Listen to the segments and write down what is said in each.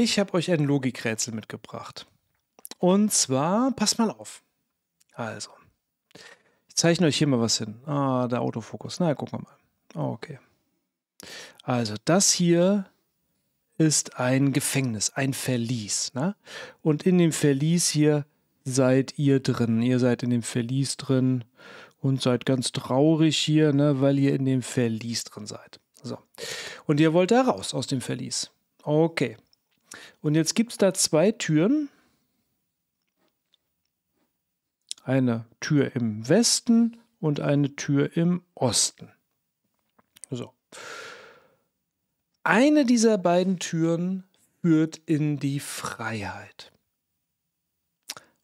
Ich habe euch ein Logikrätsel mitgebracht. Und zwar, passt mal auf. Also, ich zeichne euch hier mal was hin. Ah, der Autofokus. Na, gucken wir mal. Okay. Also, das hier ist ein Gefängnis, ein Verlies. Ne? Und in dem Verlies hier seid ihr drin. Ihr seid in dem Verlies drin und seid ganz traurig hier, ne, weil ihr in dem Verlies drin seid. So. Und ihr wollt da raus aus dem Verlies. Okay. Und jetzt gibt es da zwei Türen. Eine Tür im Westen und eine Tür im Osten. So. Eine dieser beiden Türen führt in die Freiheit.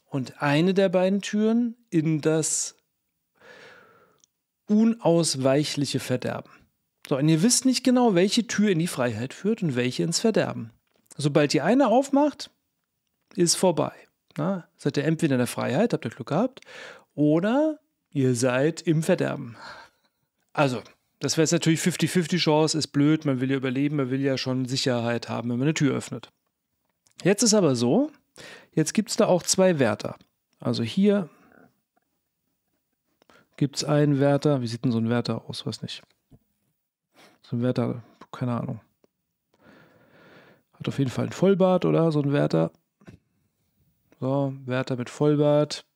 Und eine der beiden Türen in das unausweichliche Verderben. So, und ihr wisst nicht genau, welche Tür in die Freiheit führt und welche ins Verderben sobald die eine aufmacht, ist vorbei. Na, seid ihr entweder in der Freiheit, habt ihr Glück gehabt, oder ihr seid im Verderben. Also, das wäre jetzt natürlich 50-50 Chance, ist blöd, man will ja überleben, man will ja schon Sicherheit haben, wenn man eine Tür öffnet. Jetzt ist aber so, jetzt gibt es da auch zwei Wärter. Also hier gibt es einen Wärter. Wie sieht denn so ein Wärter aus? Weiß nicht. So ein Wärter, keine Ahnung. Hat auf jeden Fall ein Vollbart, oder? So ein Wärter. So, Wärter mit Vollbart.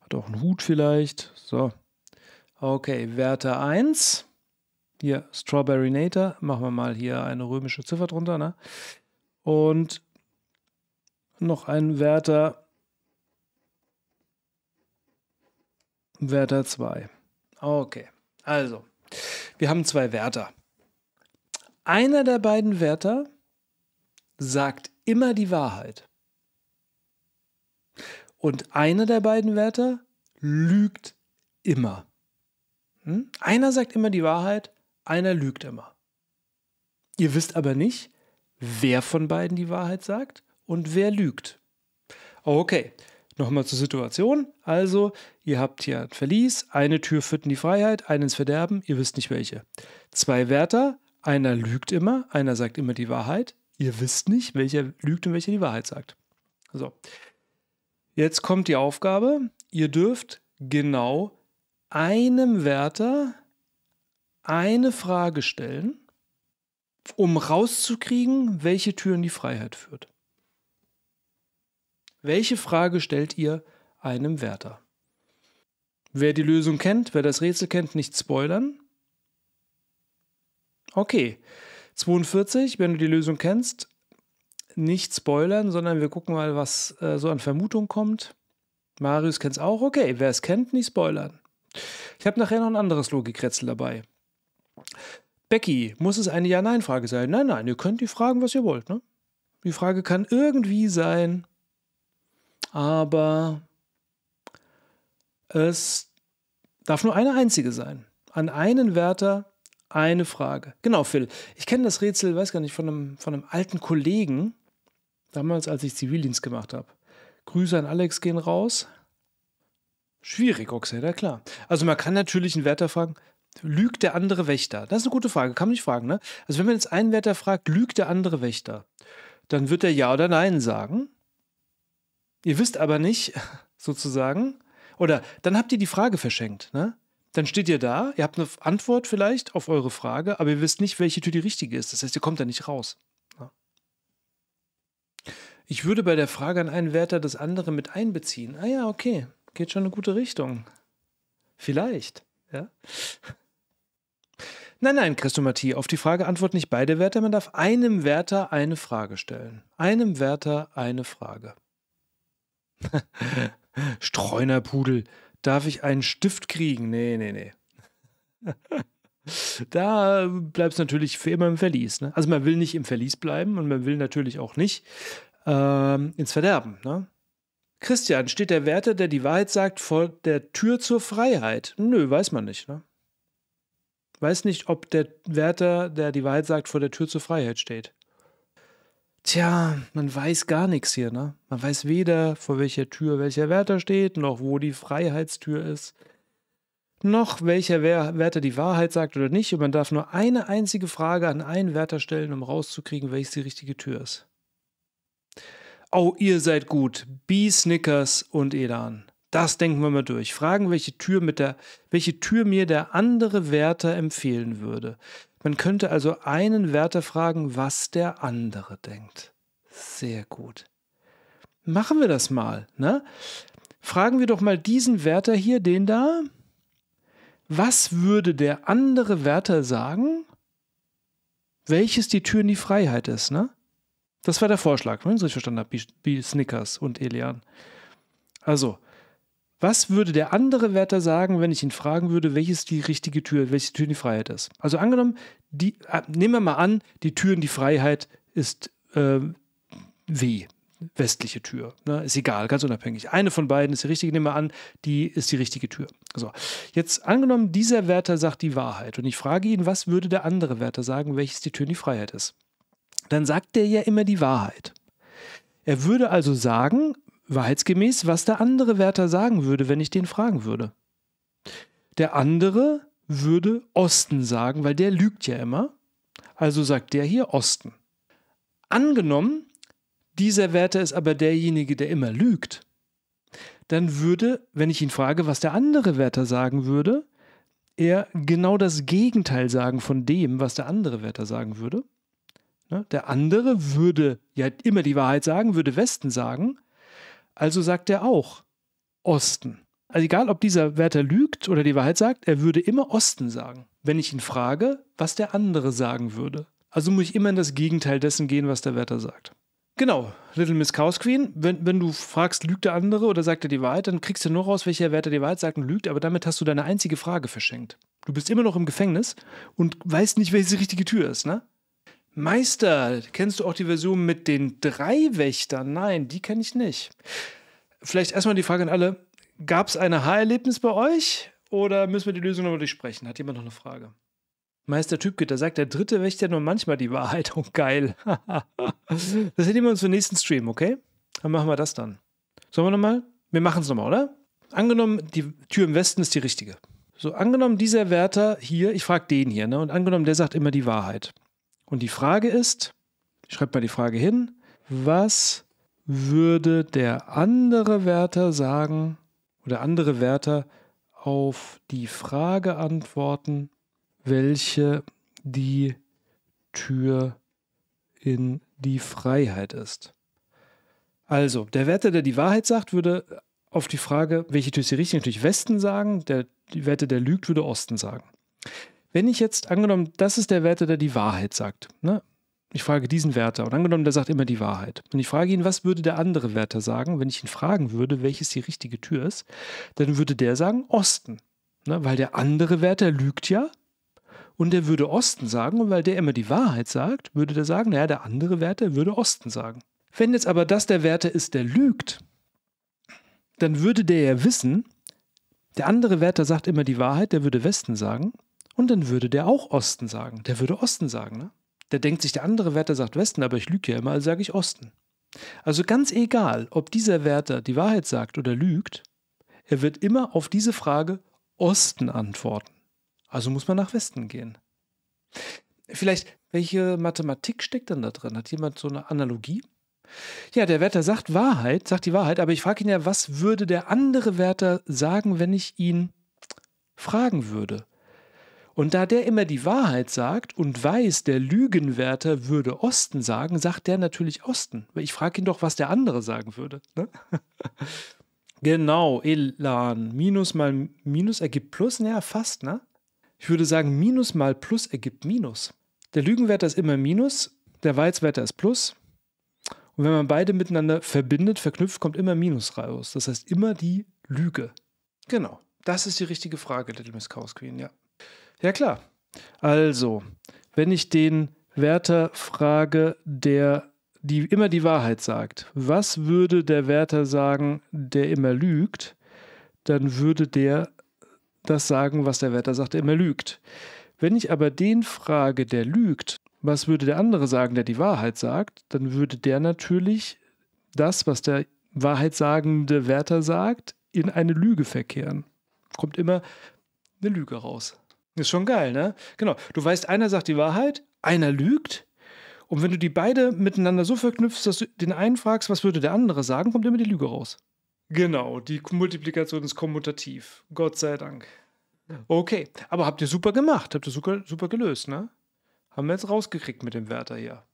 Hat auch einen Hut vielleicht. So. Okay, Wärter 1. Hier, Strawberry Nater. Machen wir mal hier eine römische Ziffer drunter, ne? Und noch ein Wärter. Wärter 2. Okay, also, wir haben zwei Wärter. Einer der beiden Wärter sagt immer die Wahrheit. Und einer der beiden Wörter lügt immer. Hm? Einer sagt immer die Wahrheit, einer lügt immer. Ihr wisst aber nicht, wer von beiden die Wahrheit sagt und wer lügt. Oh, okay, nochmal zur Situation. Also, ihr habt hier ein Verlies, eine Tür führt in die Freiheit, eine ins Verderben, ihr wisst nicht welche. Zwei Wärter, einer lügt immer, einer sagt immer die Wahrheit, Ihr wisst nicht, welcher lügt und welcher die Wahrheit sagt. So. Jetzt kommt die Aufgabe. Ihr dürft genau einem Wärter eine Frage stellen, um rauszukriegen, welche Tür in die Freiheit führt. Welche Frage stellt ihr einem Wärter? Wer die Lösung kennt, wer das Rätsel kennt, nicht spoilern. Okay. 42, wenn du die Lösung kennst, nicht spoilern, sondern wir gucken mal, was äh, so an Vermutung kommt. Marius kennt es auch. Okay, wer es kennt, nicht spoilern. Ich habe nachher noch ein anderes Logikrätsel dabei. Becky, muss es eine Ja-Nein-Frage sein? Nein, nein, ihr könnt die fragen, was ihr wollt. Ne? Die Frage kann irgendwie sein, aber es darf nur eine einzige sein. An einen Wärter eine Frage. Genau, Phil. Ich kenne das Rätsel, weiß gar nicht, von einem, von einem alten Kollegen, damals, als ich Zivildienst gemacht habe. Grüße an Alex gehen raus. Schwierig, Oxeda, klar. Also man kann natürlich einen Wärter fragen, lügt der andere Wächter? Das ist eine gute Frage, kann man nicht fragen, ne? Also wenn man jetzt einen Wärter fragt, lügt der andere Wächter? Dann wird er Ja oder Nein sagen. Ihr wisst aber nicht, sozusagen. Oder dann habt ihr die Frage verschenkt, ne? dann steht ihr da, ihr habt eine Antwort vielleicht auf eure Frage, aber ihr wisst nicht, welche Tür die richtige ist. Das heißt, ihr kommt da nicht raus. Ich würde bei der Frage an einen Wärter das andere mit einbeziehen. Ah ja, okay, geht schon in eine gute Richtung. Vielleicht, ja. Nein, nein, Christomatie, auf die Frage antworten nicht beide Wärter, man darf einem Wärter eine Frage stellen. Einem Wärter eine Frage. Streunerpudel darf ich einen Stift kriegen? Nee, nee, nee. da bleibt es natürlich für immer im Verlies. Ne? Also man will nicht im Verlies bleiben und man will natürlich auch nicht ähm, ins Verderben. Ne? Christian, steht der Wärter, der die Wahrheit sagt, vor der Tür zur Freiheit? Nö, weiß man nicht. Ne? Weiß nicht, ob der Wärter, der die Wahrheit sagt, vor der Tür zur Freiheit steht. Tja, man weiß gar nichts hier, ne? Man weiß weder, vor welcher Tür welcher Wärter steht, noch wo die Freiheitstür ist, noch welcher Wärter die Wahrheit sagt oder nicht. Und man darf nur eine einzige Frage an einen Wärter stellen, um rauszukriegen, welches die richtige Tür ist. Oh, ihr seid gut. B. Snickers und Edan. Das denken wir mal durch. Fragen, welche Tür, mit der, welche Tür mir der andere Wärter empfehlen würde. Man könnte also einen Wärter fragen, was der andere denkt. Sehr gut. Machen wir das mal. Ne? Fragen wir doch mal diesen Wärter hier, den da. Was würde der andere Wärter sagen, welches die Tür in die Freiheit ist? Ne? Das war der Vorschlag, wenn ich es richtig verstanden habe, wie Snickers und Elian. Also, was würde der andere Wärter sagen, wenn ich ihn fragen würde, welches die richtige Tür, welche Tür in die Freiheit ist? Also angenommen, die, äh, nehmen wir mal an, die Tür in die Freiheit ist äh, W, westliche Tür. Ne? Ist egal, ganz unabhängig. Eine von beiden ist die richtige, nehmen wir an, die ist die richtige Tür. So, jetzt angenommen, dieser Wärter sagt die Wahrheit und ich frage ihn, was würde der andere Wärter sagen, welches die Tür in die Freiheit ist? Dann sagt er ja immer die Wahrheit. Er würde also sagen, wahrheitsgemäß, was der andere Wärter sagen würde, wenn ich den fragen würde. Der andere würde Osten sagen, weil der lügt ja immer. Also sagt der hier Osten. Angenommen, dieser Wärter ist aber derjenige, der immer lügt, dann würde, wenn ich ihn frage, was der andere Wärter sagen würde, er genau das Gegenteil sagen von dem, was der andere Wärter sagen würde. Ne, der andere würde ja immer die Wahrheit sagen, würde Westen sagen, also sagt er auch Osten. Also egal, ob dieser Wärter lügt oder die Wahrheit sagt, er würde immer Osten sagen, wenn ich ihn frage, was der andere sagen würde. Also muss ich immer in das Gegenteil dessen gehen, was der Wärter sagt. Genau, Little Miss Chaos Queen. Wenn, wenn du fragst, lügt der andere oder sagt er die Wahrheit, dann kriegst du nur raus, welcher Wärter die Wahrheit sagt und lügt, aber damit hast du deine einzige Frage verschenkt. Du bist immer noch im Gefängnis und weißt nicht, welche richtige Tür ist, ne? Meister, kennst du auch die Version mit den drei Wächtern? Nein, die kenne ich nicht. Vielleicht erstmal die Frage an alle: Gab es ein Aha-Erlebnis bei euch oder müssen wir die Lösung nochmal durchsprechen? Hat jemand noch eine Frage? Meister Typgitter sagt der dritte Wächter nur manchmal die Wahrheit. Oh, geil. das hätten wir uns für den nächsten Stream, okay? Dann machen wir das dann. Sollen wir nochmal? Wir machen es nochmal, oder? Angenommen, die Tür im Westen ist die richtige. So, angenommen, dieser Wärter hier, ich frage den hier, ne? Und angenommen, der sagt immer die Wahrheit. Und die Frage ist, schreibt mal die Frage hin, was würde der andere Wärter sagen oder andere Wärter auf die Frage antworten, welche die Tür in die Freiheit ist. Also, der Wärter, der die Wahrheit sagt, würde auf die Frage, welche Tür ist die richtige, natürlich Westen sagen, der Wärter, der lügt, würde Osten sagen. Wenn ich jetzt angenommen, das ist der Wärter, der die Wahrheit sagt. Ne? Ich frage diesen Wärter und angenommen, der sagt immer die Wahrheit. Und ich frage ihn, was würde der andere Wärter sagen? Wenn ich ihn fragen würde, welches die richtige Tür ist, dann würde der sagen Osten. Ne? Weil der andere Wärter lügt ja, und der würde Osten sagen, und weil der immer die Wahrheit sagt, würde der sagen, naja, der andere Wärter würde Osten sagen. Wenn jetzt aber das der Wärter ist, der lügt, dann würde der ja wissen, der andere Wärter sagt immer die Wahrheit, der würde Westen sagen, und dann würde der auch Osten sagen. Der würde Osten sagen, ne? Der denkt sich, der andere Wärter sagt Westen, aber ich lüge ja immer, also sage ich Osten. Also ganz egal, ob dieser Wärter die Wahrheit sagt oder lügt, er wird immer auf diese Frage Osten antworten. Also muss man nach Westen gehen. Vielleicht, welche Mathematik steckt denn da drin? Hat jemand so eine Analogie? Ja, der Wärter sagt Wahrheit, sagt die Wahrheit, aber ich frage ihn ja, was würde der andere Wärter sagen, wenn ich ihn fragen würde? Und da der immer die Wahrheit sagt und weiß, der Lügenwärter würde Osten sagen, sagt der natürlich Osten. Ich frage ihn doch, was der andere sagen würde. Ne? genau, Elan. Minus mal Minus ergibt Plus. Naja, fast, ne? Ich würde sagen, Minus mal Plus ergibt Minus. Der Lügenwärter ist immer Minus, der Weizwärter ist Plus. Und wenn man beide miteinander verbindet, verknüpft, kommt immer Minus raus. Das heißt immer die Lüge. Genau. Das ist die richtige Frage, Little Miss Chaos Queen, ja. Ja, klar. Also, wenn ich den Wärter frage, der die immer die Wahrheit sagt, was würde der Wärter sagen, der immer lügt? Dann würde der das sagen, was der Wärter sagt, der immer lügt. Wenn ich aber den frage, der lügt, was würde der andere sagen, der die Wahrheit sagt, dann würde der natürlich das, was der Wahrheit sagende Wärter sagt, in eine Lüge verkehren. Kommt immer eine Lüge raus. Ist schon geil, ne? Genau. Du weißt, einer sagt die Wahrheit, einer lügt. Und wenn du die beide miteinander so verknüpfst, dass du den einen fragst, was würde der andere sagen, kommt immer die Lüge raus. Genau, die Multiplikation ist kommutativ. Gott sei Dank. Okay, aber habt ihr super gemacht, habt ihr super, super gelöst, ne? Haben wir jetzt rausgekriegt mit dem Wärter hier.